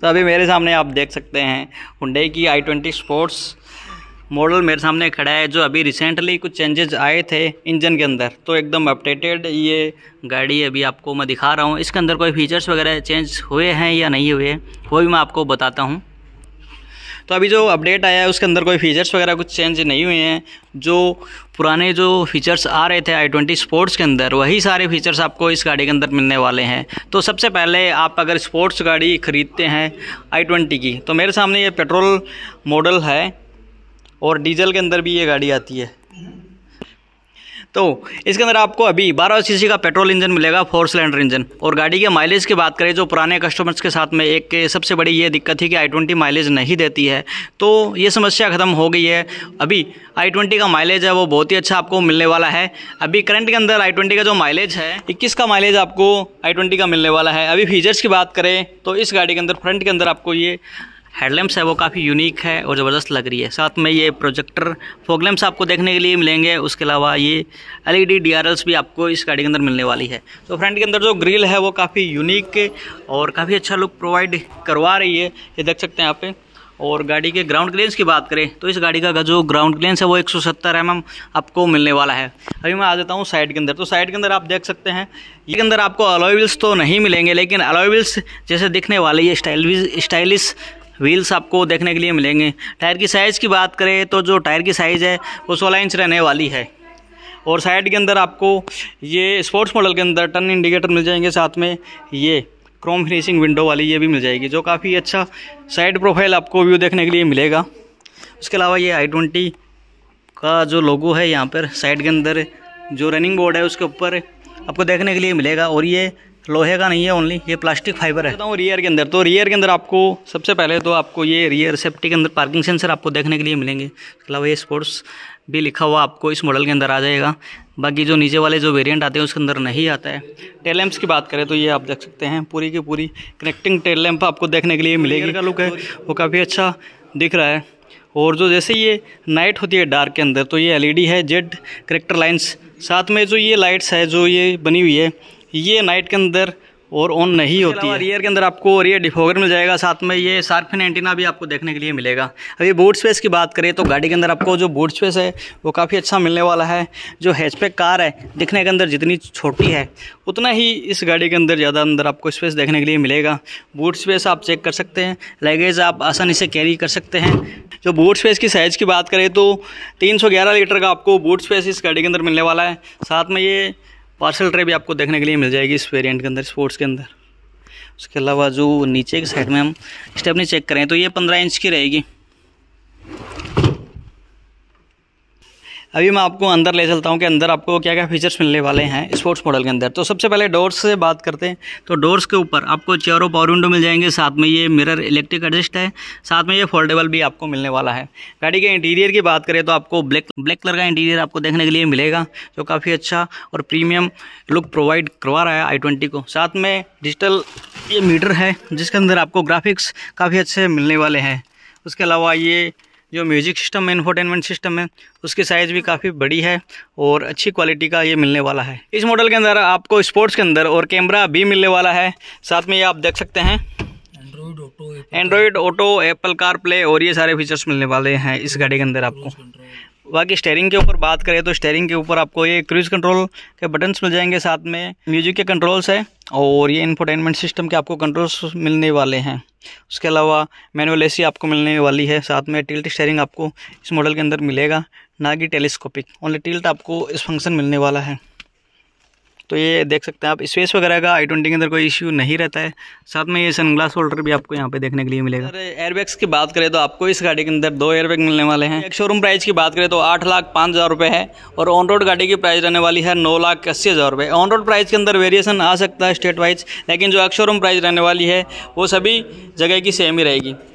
तो अभी मेरे सामने आप देख सकते हैं हुडे की आई ट्वेंटी स्पोर्ट्स मॉडल मेरे सामने खड़ा है जो अभी रिसेंटली कुछ चेंजेस आए थे इंजन के अंदर तो एकदम अपडेटेड ये गाड़ी अभी आपको मैं दिखा रहा हूँ इसके अंदर कोई फीचर्स वगैरह चेंज हुए हैं या नहीं हुए वो भी मैं आपको बताता हूँ तो अभी जो अपडेट आया है उसके अंदर कोई फीचर्स वगैरह कुछ चेंज नहीं हुए हैं जो पुराने जो फीचर्स आ रहे थे आई ट्वेंटी स्पोर्ट्स के अंदर वही सारे फीचर्स आपको इस गाड़ी के अंदर मिलने वाले हैं तो सबसे पहले आप अगर स्पोर्ट्स गाड़ी ख़रीदते हैं आई ट्वेंटी की तो मेरे सामने ये पेट्रोल मॉडल है और डीजल के अंदर भी ये गाड़ी आती है तो इसके अंदर आपको अभी बारह सीसी का पेट्रोल इंजन मिलेगा फोर सिलेंडर इंजन और गाड़ी के माइलेज की बात करें जो पुराने कस्टमर्स के साथ में एक सबसे बड़ी ये दिक्कत थी कि आई ट्वेंटी माइलेज नहीं देती है तो ये समस्या ख़त्म हो गई है अभी आई ट्वेंटी का माइलेज है वो बहुत ही अच्छा आपको मिलने वाला है अभी करंट के अंदर आई ट्वेंटी का जो माइलेज है इक्कीस का माइलेज आपको आई ट्वेंटी का मिलने वाला है अभी फीचर्स की बात करें तो इस गाड़ी के अंदर फ्रंट के अंदर आपको ये हेडलैम्प्स है वो काफ़ी यूनिक है और ज़बरदस्त लग रही है साथ में ये प्रोजेक्टर फोगलैम्प्स आपको देखने के लिए मिलेंगे उसके अलावा ये एल ई भी आपको इस गाड़ी के अंदर मिलने वाली है तो फ्रंट के अंदर जो ग्रिल है वो काफ़ी यूनिक और काफ़ी अच्छा लुक प्रोवाइड करवा रही है ये देख सकते हैं यहाँ पे और गाड़ी के ग्राउंड क्लियरेंस की बात करें तो इस गाड़ी का जो ग्राउंड क्लियरेंस है वो 170 सौ mm आपको मिलने वाला है अभी मैं आ जाता हूँ साइड के अंदर तो साइड के अंदर आप देख सकते हैं ये के अंदर आपको अलॉयल्स तो नहीं मिलेंगे लेकिन अलॉयल्स जैसे दिखने वाले ये स्टाइल स्टाइलिश व्हील्स आपको देखने के लिए मिलेंगे टायर की साइज़ की बात करें तो जो टायर की साइज़ है वो सोलह इंच रहने वाली है और साइड के अंदर आपको ये स्पोर्ट्स मॉडल के अंदर टर्न इंडिकेटर मिल जाएंगे साथ में ये क्रोम फिनिशिंग विंडो वाली ये भी मिल जाएगी जो काफ़ी अच्छा साइड प्रोफाइल आपको व्यू देखने के लिए मिलेगा उसके अलावा ये आई ट्वेंटी का जो लोगो है यहाँ पर साइड के अंदर जो रनिंग बोर्ड है उसके ऊपर आपको देखने के लिए मिलेगा और ये लोहे का नहीं है ओनली ये प्लास्टिक फाइबर है बताऊँ रियर के अंदर तो रियर के अंदर आपको सबसे पहले तो आपको ये रियर सेफ्टी के अंदर पार्किंग सेंसर आपको देखने के लिए मिलेंगे अलावा ये स्पोर्ट्स भी लिखा हुआ आपको इस मॉडल के अंदर आ जाएगा बाकी जो नीचे वाले जो वेरिएंट आते हैं उसके अंदर नहीं आता है टेल लैम्प्स की बात करें तो ये आप देख सकते हैं पूरी की पूरी कनेक्टिंग टेल लैम्प आपको देखने के लिए मिलेगी का लुक है वो काफ़ी अच्छा दिख रहा है और जो जैसे ये नाइट होती है डार्क के अंदर तो ये एलईडी है जेड करेक्टर लाइन्स साथ में जो ये लाइट्स है जो ये बनी हुई है ये नाइट के अंदर और ऑन नहीं होती है रियर के अंदर आपको रियर डिफोगर मिल जाएगा साथ में ये सार्फिन एंटीना भी आपको देखने के लिए मिलेगा अभी बूट स्पेस की बात करें तो गाड़ी के अंदर आपको जो बूट स्पेस है वो काफ़ी अच्छा मिलने वाला है जो हैचपैक कार है दिखने के अंदर जितनी छोटी है उतना ही इस गाड़ी के अंदर ज़्यादा अंदर आपको स्पेस देखने के लिए मिलेगा बूट स्पेस आप चेक कर सकते हैं लगेज आप आसानी से कैरी कर सकते हैं जो बूट स्पेस की साइज़ की बात करें तो तीन लीटर का आपको बूट स्पेस इस गाड़ी के अंदर मिलने वाला है साथ में ये पार्सल ट्रे भी आपको देखने के लिए मिल जाएगी इस वेरियंट के अंदर स्पोर्ट्स के अंदर उसके अलावा जो नीचे के साइड में हम स्टेपनी चेक करें तो ये पंद्रह इंच की रहेगी अभी मैं आपको अंदर ले चलता हूँ कि अंदर आपको क्या क्या फीचर्स मिलने वाले हैं स्पोर्ट्स मॉडल के अंदर तो सबसे पहले डोर्स से बात करते हैं तो डोर्स के ऊपर आपको चेयरों पावर विंडो मिल जाएंगे साथ में ये मिरर इलेक्ट्रिक एडजस्ट है साथ में ये फोल्डेबल भी आपको मिलने वाला है गाड़ी के इंटीरियर की बात करें तो आपको ब्लैक ब्लैक कलर का इंटीरियर आपको देखने के लिए मिलेगा जो काफ़ी अच्छा और प्रीमियम लुक प्रोवाइड करवा रहा है आई ट्वेंटी को साथ में डिजिटल ये मीटर है जिसके अंदर आपको ग्राफिक्स काफ़ी अच्छे मिलने वाले हैं उसके अलावा ये जो म्यूज़िक सिस्टम है इन्फोटेनमेंट सिस्टम है उसकी साइज़ भी काफ़ी बड़ी है और अच्छी क्वालिटी का ये मिलने वाला है इस मॉडल के अंदर आपको स्पोर्ट्स के अंदर और कैमरा भी मिलने वाला है साथ में ये आप देख सकते हैं Android Auto Apple CarPlay और ये सारे फीचर्स मिलने वाले हैं इस गाड़ी के अंदर आपको बाकी स्टेयरिंग के ऊपर बात करें तो स्टेयरिंग के ऊपर आपको ये क्रूज़ कंट्रोल के बटन्स मिल जाएंगे साथ में म्यूजिक के कंट्रोल्स हैं और ये इन्फोटेनमेंट सिस्टम के आपको कंट्रोल्स मिलने वाले हैं उसके अलावा मैनुअल एसी आपको मिलने वाली है साथ में टिल्ट स्टेयरिंग आपको इस मॉडल के अंदर मिलेगा ना कि टेलीस्कोपिक ओनली टिल्ट आपको इस फंक्शन मिलने वाला है तो ये देख सकते हैं आप स्पेस वगैरह का आई ट्वेंटी के अंदर कोई इशू नहीं रहता है साथ में ये सन ग्लास होल्डर भी आपको यहाँ पे देखने के लिए मिलेगा अगर एयरबैग्स की बात करें तो आपको इस गाड़ी के अंदर दो एयरबैग मिलने वाले हैं एक शोरूम प्राइस की बात करें तो आठ लाख पाँच हज़ार रुपये है और ऑन रोड गाड़ी की प्राइस रहने वाली है नौ लाख अस्सी हज़ार रुपये ऑन रोड प्राइस के अंदर वेरिएशन आ सकता है स्टेट वाइज लेकिन जो एक शोरूम प्राइस रहने वाली है वो सभी जगह की सेम ही रहेगी